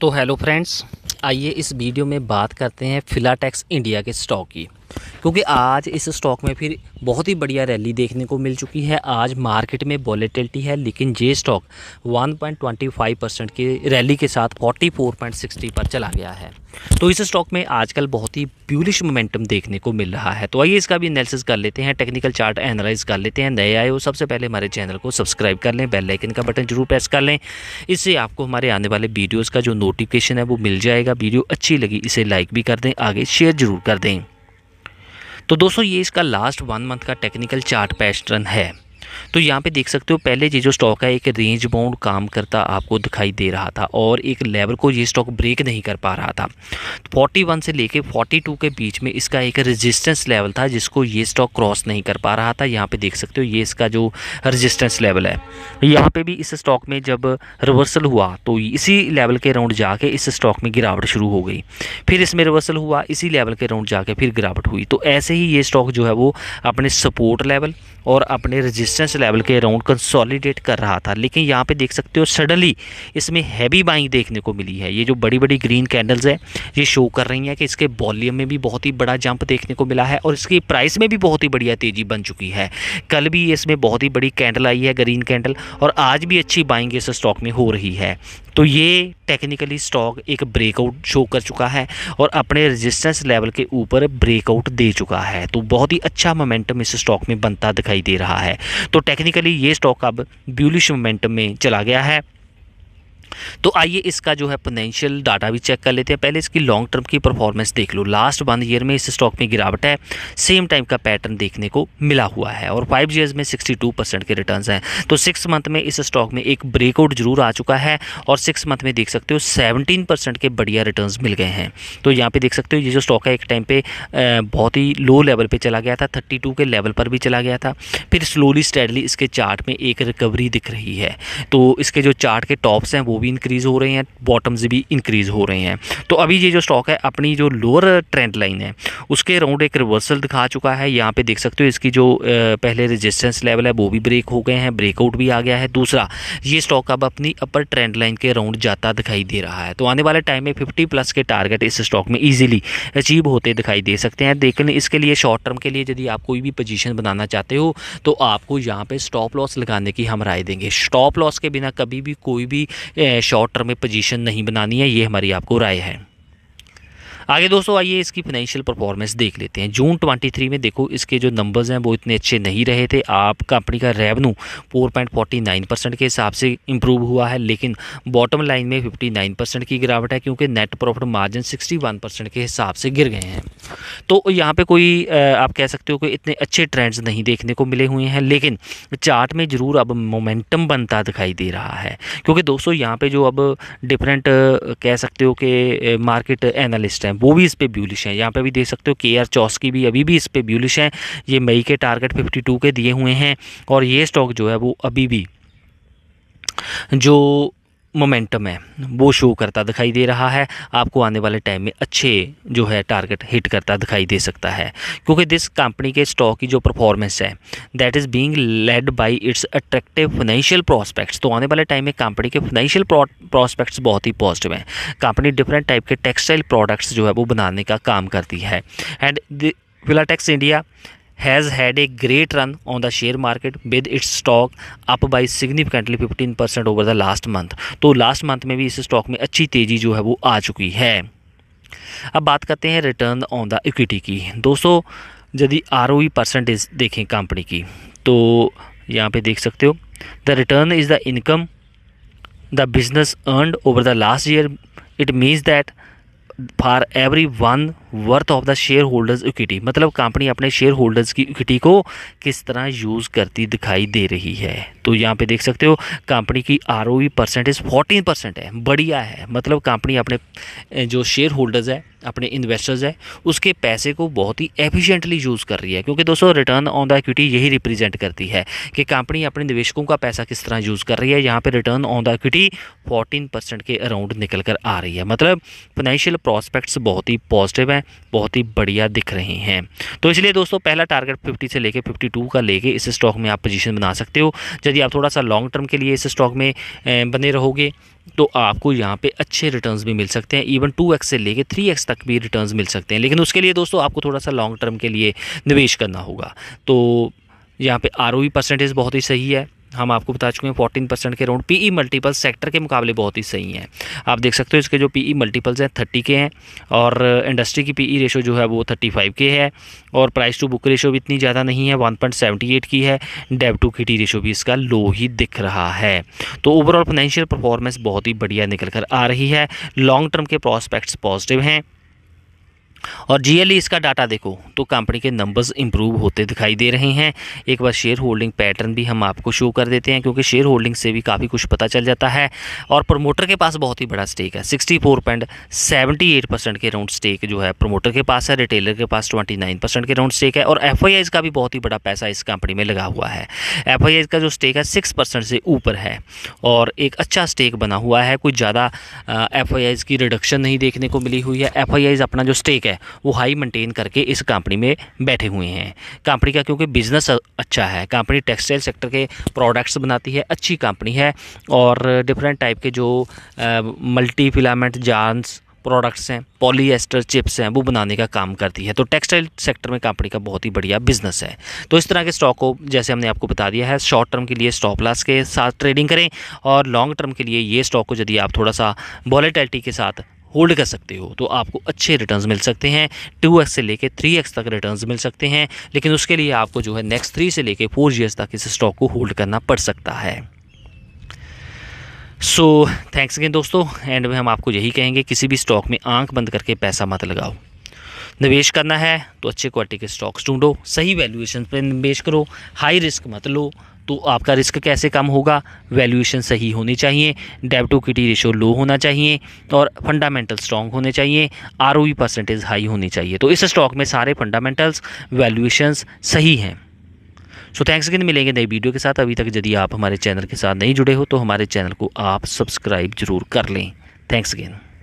तो hello friends आइए इस वीडियो में बात करते हैं फिलाटेक्स इंडिया के स्टॉक की क्योंकि आज इस स्टॉक में फिर बहुत ही बढ़िया रैली देखने को मिल चुकी है आज मार्केट में वॉलेटिलिटी है लेकिन ये स्टॉक 1.25 परसेंट की रैली के साथ 44.60 पर चला गया है तो इस स्टॉक में आजकल बहुत ही ब्यूलिश मोमेंटम देखने को मिल रहा है तो आइए इसका भी एनालिसिस कर लेते हैं टेक्निकल चार्ट एनालाइज कर लेते हैं नए आए हो सबसे पहले हमारे चैनल को सब्सक्राइब कर लें बेल का बटन जरूर प्रेस कर लें इससे आपको हमारे आने वाले वीडियोज़ का जो नोटिफिकेशन है वो मिल जाएगा वीडियो अच्छी लगी इसे लाइक भी कर दें आगे शेयर जरूर कर दें तो दोस्तों ये इसका लास्ट वन मंथ का टेक्निकल चार्ट पैटर्न है तो यहाँ पे देख सकते हो पहले ये जो स्टॉक है एक रेंज बाउंड काम करता आपको दिखाई दे रहा था और एक लेवल को ये स्टॉक ब्रेक नहीं कर पा रहा था फोर्टी तो से लेके फोर्टी के बीच में इसका एक रजिस्टेंस लेवल था जिसको ये स्टॉक क्रॉस नहीं कर पा रहा था यहाँ पर देख सकते हो ये इसका जो रजिस्टेंस लेवल है यहाँ पर भी इस स्टॉक में जब रिवर्सल हुआ तो इसी लेवल के राउंड जाके इस स्टॉक में गिरावट शुरू हो गई फिर इसमें रिवर्सल हुआ इसी लेवल के राउंड जाके फिर गिरावट हुई तो ऐसे ही ये स्टॉक जो है वो अपने सपोर्ट लेवल और अपने रजिस्टेंस लेवल के अराउंड कंसोलिडेट कर रहा था लेकिन यहाँ पे देख सकते हो सडनली इसमें हैवी बाइंग देखने को मिली है ये जो बड़ी बड़ी ग्रीन कैंडल्स है ये शो कर रही हैं कि इसके वॉल्यूम में भी बहुत ही बड़ा जंप देखने को मिला है और इसकी प्राइस में भी बहुत ही बढ़िया तेज़ी बन चुकी है कल भी इसमें बहुत ही बड़ी कैंडल आई है ग्रीन कैंडल और आज भी अच्छी बाइंग इस स्टॉक में हो रही है तो ये टेक्निकली स्टॉक एक ब्रेकआउट शो कर चुका है और अपने रेजिस्टेंस लेवल के ऊपर ब्रेकआउट दे चुका है तो बहुत ही अच्छा मोमेंटम इस स्टॉक में बनता दिखाई दे रहा है तो टेक्निकली ये स्टॉक अब ब्यूलिश मोमेंटम में चला गया है तो आइए इसका जो है पोटेंशियल डाटा भी चेक कर लेते हैं पहले इसकी लॉन्ग टर्म की परफॉर्मेंस देख लो लास्ट वन ईयर में इस स्टॉक में गिरावट है सेम टाइम का पैटर्न देखने को मिला हुआ है और फाइव ईयर्स में सिक्सटी टू परसेंट के रिटर्न हैं तो सिक्स मंथ में इस स्टॉक में एक ब्रेकआउट जरूर आ चुका है और सिक्स मंथ में देख सकते हो सेवनटीन परसेंट के बढ़िया रिटर्न मिल गए हैं तो यहाँ पर देख सकते हो ये जो स्टॉक है एक टाइम पर बहुत ही लो लेवल पर चला गया था थर्टी के लेवल पर भी चला गया था फिर स्लोली स्टेडली इसके चार्ट में एक रिकवरी दिख रही है तो इसके जो चार्ट के टॉप्स हैं वो वो भी इंक्रीज़ हो रहे हैं बॉटम्स भी इंक्रीज़ हो रहे हैं तो अभी ये जो स्टॉक है अपनी जो लोअर ट्रेंड लाइन है उसके अराउंड एक रिवर्सल दिखा चुका है यहाँ पे देख सकते हो इसकी जो पहले रेजिस्टेंस लेवल है वो भी ब्रेक हो गए हैं ब्रेकआउट भी आ गया है दूसरा ये स्टॉक अब अपनी अपर ट्रेंड लाइन के अराउंड जाता दिखाई दे रहा है तो आने वाले टाइम में फिफ्टी प्लस के टारगेट इस स्टॉक में ईजिली अचीव होते दिखाई दे सकते हैं लेकिन इसके लिए शॉर्ट टर्म के लिए यदि आप कोई भी पोजीशन बनाना चाहते हो तो आपको यहाँ पे स्टॉप लॉस लगाने की हम राय देंगे स्टॉप लॉस के बिना कभी भी कोई भी शॉर्ट टर्म में पोजीशन नहीं बनानी है ये हमारी आपको राय है आगे दोस्तों आइए इसकी फाइनेंशियल परफॉर्मेंस देख लेते हैं जून 23 में देखो इसके जो नंबर्स हैं वो इतने अच्छे नहीं रहे थे आप कंपनी का रेवन्यू 4.49 परसेंट के हिसाब से इम्प्रूव हुआ है लेकिन बॉटम लाइन में 59 परसेंट की गिरावट है क्योंकि नेट प्रॉफिट मार्जिन 61 परसेंट के हिसाब से गिर गए हैं तो यहाँ पर कोई आप कह सकते हो कि इतने अच्छे ट्रेंड्स नहीं देखने को मिले हुए हैं लेकिन चार्ट में ज़रूर अब मोमेंटम बनता दिखाई दे रहा है क्योंकि दोस्तों यहाँ पर जो अब डिफरेंट कह सकते हो कि मार्केट एनालिस्ट हैं वो भी इस पर ब्यूलिश हैं यहाँ पे भी देख सकते हो के आर चौसकी भी अभी भी इस पर ब्यूलिश हैं ये मई के टारगेट फिफ्टी टू के दिए हुए हैं और ये स्टॉक जो है वो अभी भी जो मोमेंटम है वो शो करता दिखाई दे रहा है आपको आने वाले टाइम में अच्छे जो है टारगेट हिट करता दिखाई दे सकता है क्योंकि दिस कंपनी के स्टॉक की जो परफॉर्मेंस है that is being led by its attractive financial prospects तो आने वाले टाइम में कंपनी के फाइनेंशियल प्रॉस्पेक्ट्स बहुत ही पॉजिटिव हैं कंपनी डिफरेंट टाइप के टेक्सटाइल प्रोडक्ट्स जो है वो बनाने का काम करती है and Filatex India has had a great run on the share market with its stock up by significantly fifteen percent over the last month तो लास्ट मंथ में भी इस स्टॉक में अच्छी तेज़ी जो है वो आ चुकी है अब बात करते हैं रिटर्न ऑन द इक्विटी की दोस्तों यदि आर ओ परसेंटेज देखें कंपनी की तो यहाँ पे देख सकते हो the return is the income the business earned over the last year it means that for every one worth of the share holders equity मतलब कंपनी अपने शेयर होल्डर्स की इक्विटी को किस तरह यूज़ करती दिखाई दे रही है तो यहाँ पे देख सकते हो कंपनी की R O percentage fourteen percent है बढ़िया है मतलब कंपनी अपने जो शेयर होल्डर्स है अपने इन्वेस्टर्स है उसके पैसे को बहुत ही एफिशिएंटली यूज़ कर रही है क्योंकि दोस्तों रिटर्न ऑन द इक्विटी यही रिप्रेजेंट करती है कि कंपनी अपने निवेशकों का पैसा किस तरह यूज़ कर रही है यहाँ पर return on the equity fourteen percent के अराउंड निकल कर आ रही है मतलब फाइनेंशियल प्रॉस्पेक्ट्स बहुत ही पॉजिटिव हैं बहुत ही बढ़िया दिख रहे हैं तो इसलिए दोस्तों पहला टारगेट फिफ्टी से लेकर फिफ्टी टू का लेके इस स्टॉक में आप पोजिशन बना सकते हो यदि आप थोड़ा सा लॉन्ग टर्म के लिए इस स्टॉक में बने रहोगे तो आपको यहाँ पे अच्छे रिटर्न्स भी मिल सकते हैं इवन टू एक्स से लेके थ्री एक्स तक भी रिटर्न्स मिल सकते हैं लेकिन उसके लिए दोस्तों आपको थोड़ा सा लॉन्ग टर्म के लिए निवेश करना होगा तो यहाँ पे आर परसेंटेज बहुत ही सही है हम आपको बता चुके हैं फोर्टीन परसेंट के अराउंड पीई मल्टीपल सेक्टर के मुकाबले बहुत ही सही हैं आप देख सकते हो इसके जो पीई मल्टीपल्स e हैं थर्टी के हैं और इंडस्ट्री की पीई रेशो e जो है वो थर्टी फाइव के है और प्राइस टू बुक रेशो भी इतनी ज़्यादा नहीं है वन पॉइंट सेवेंटी एट की है debt to equity ratio भी इसका लो ही दिख रहा है तो ओवरऑल फाइनेंशियल परफॉर्मेंस बहुत ही बढ़िया निकल कर आ रही है लॉन्ग टर्म के प्रॉस्पेक्ट्स पॉजिटिव हैं और जीएलई e इसका डाटा देखो तो कंपनी के नंबर्स इंप्रूव होते दिखाई दे रहे हैं एक बार शेयर होल्डिंग पैटर्न भी हम आपको शो कर देते हैं क्योंकि शेयर होल्डिंग से भी काफ़ी कुछ पता चल जाता है और प्रमोटर के पास बहुत ही बड़ा स्टेक है sixty four point seventy eight percent के राउंड स्टेक जो है प्रमोटर के पास है रिटेलर के पास ट्वेंटी नाइन परसेंट के राउंड स्टेक है और एफ आई का भी बहुत ही बड़ा पैसा इस कंपनी में लगा हुआ है एफ आई का जो स्टेक है सिक्स परसेंट से ऊपर है और एक अच्छा स्टेक बना हुआ है कोई ज़्यादा एफ आई की रिडक्शन नहीं देखने को मिली हुई है एफ आई अपना जो स्टेक है है वो हाई मेंटेन करके इस कंपनी में बैठे हुए हैं कंपनी का क्योंकि बिज़नेस अच्छा है कंपनी टेक्सटाइल सेक्टर के प्रोडक्ट्स बनाती है अच्छी कंपनी है और डिफरेंट टाइप के जो मल्टी फिलामेंट जान्स प्रोडक्ट्स हैं पॉलीएस्टर चिप्स हैं वो बनाने का काम करती है तो टेक्सटाइल सेक्टर में कंपनी का बहुत ही बढ़िया बिजनेस है तो इस तरह के स्टॉक को जैसे हमने आपको बता दिया है शॉर्ट टर्म के लिए स्टॉप लॉस के साथ ट्रेडिंग करें और लॉन्ग टर्म के लिए ये स्टॉक को यदि आप थोड़ा सा वॉलेटैलिटी के साथ होल्ड कर सकते हो तो आपको अच्छे रिटर्न्स मिल सकते हैं टू एक्स से लेकर थ्री एक्स तक रिटर्न्स मिल सकते हैं लेकिन उसके लिए आपको जो है नेक्स्ट थ्री से लेकर फोर ईयर्स तक इस स्टॉक को होल्ड करना पड़ सकता है सो थैंक्स अगेन दोस्तों एंड में हम आपको यही कहेंगे किसी भी स्टॉक में आंख बंद करके पैसा मत लगाओ निवेश करना है तो अच्छे क्वालिटी के स्टॉक्स ढूंढो सही वैल्यूएशन पर निवेश करो हाई रिस्क मत लो तो आपका रिस्क कैसे कम होगा वैल्यूएशन सही होनी चाहिए debt to equity ratio low होना चाहिए और फंडामेंटल स्ट्रॉन्ग होने चाहिए आर परसेंटेज हाई होनी चाहिए तो इस स्टॉक में सारे फंडामेंटल्स वैल्यूएशंस सही हैं सो थैंक्स अगेन मिलेंगे नई वीडियो के साथ अभी तक यदि आप हमारे चैनल के साथ नहीं जुड़े हो तो हमारे चैनल को आप सब्सक्राइब जरूर कर लें थैंक्स अगेन